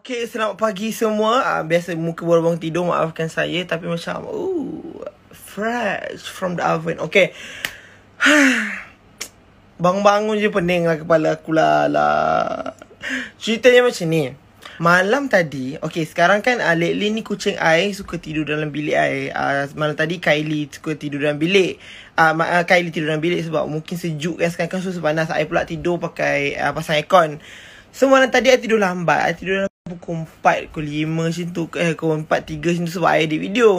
Okay, selamat pagi semua. Uh, biasa muka baru tidur, maafkan saya. Tapi macam, ooh, fresh from the oven. Okay. Bangun-bangun je pening lah kepala aku lah. lah. Ceritanya macam ni. Malam tadi, okay sekarang kan uh, lately ni kucing I suka tidur dalam bilik I. Uh, malam tadi Kylie suka tidur dalam bilik. Uh, uh, Kylie tidur dalam bilik sebab mungkin sejuk kan sekarang kan susah panas. I pula tidur pakai uh, pasang aircon. So malam tadi I tidur lambat. I tidur dalam pukul 4 pukul 5 macam tu eh pukul 4 3 macam tu sebab I edit video.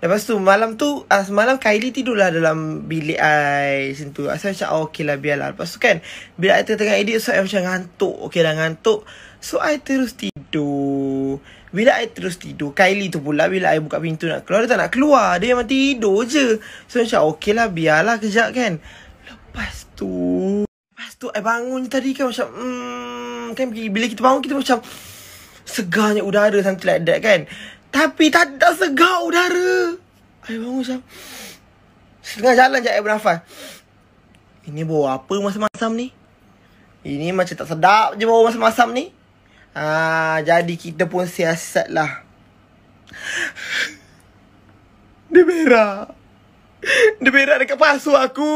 Lepas tu malam tu uh, semalam Kylie tidur lah dalam bilik I macam tu. saya macam oh, ah, okeylah biarlah. Lepas tu kan bila I tengah edit so I macam ngantuk. Okey dah ngantuk. So I terus tidur. Bila I terus tidur, Kylie tu pula bila I buka pintu nak keluar, dia tak nak keluar. Dia memang tidur je. So saya macam lah biarlah kejap kan. Lepas tu Lepas tu I bangun tadi kan macam hmm, Kan bila kita bangun kita macam segarnya udara something like that kan. Tapi tak, tak segar udara. Saya bangun macam. Setengah jalan je saya bernafas. Ini bau apa masam-masam ni? Ini macam tak sedap je bau masam-masam ni. Ah, jadi kita pun siasat lah. Dia merah. Dia merah dekat pasu aku.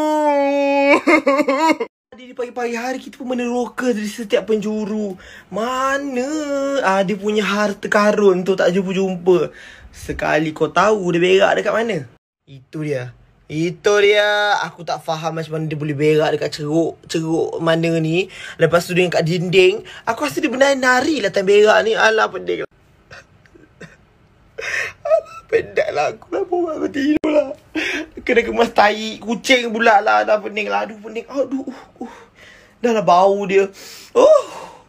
Jadi pagi-pagi hari kita pun meneroka dari setiap penjuru. Mana ah, dia punya harta karun tu tak jumpa-jumpa. Sekali kau tahu dia berak dekat mana. Itu dia. Itu dia. Aku tak faham macam mana dia boleh berak dekat ceruk. Ceruk mana ni. Lepas tu dia kat dinding. Aku rasa dia benar nari lah tak berak ni. Alah pendek lah. Alah pendek lah. Aku lah buat apa tidur lah. Kena kemas tai Kucing pula lah Dah pening lah Aduh pening Aduh uh, uh. Dah lah bau dia Oh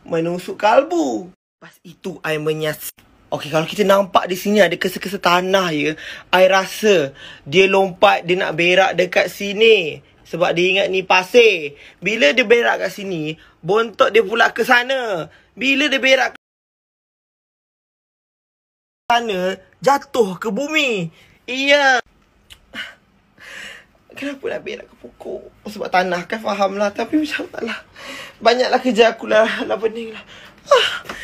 Main usuk kalbu Lepas itu I menyas. Okay, kalau kita nampak di sini ada kesa-kesa tanah ya. I rasa dia lompat, dia nak berak dekat sini. Sebab dia ingat ni pasir. Bila dia berak kat sini, bontot dia pula ke sana. Bila dia berak ke sana, jatuh ke bumi. Iya kenapa nak berak aku pokok sebab tanah kan faham lah tapi macam taklah banyaklah kerja aku lah lah bening lah ah.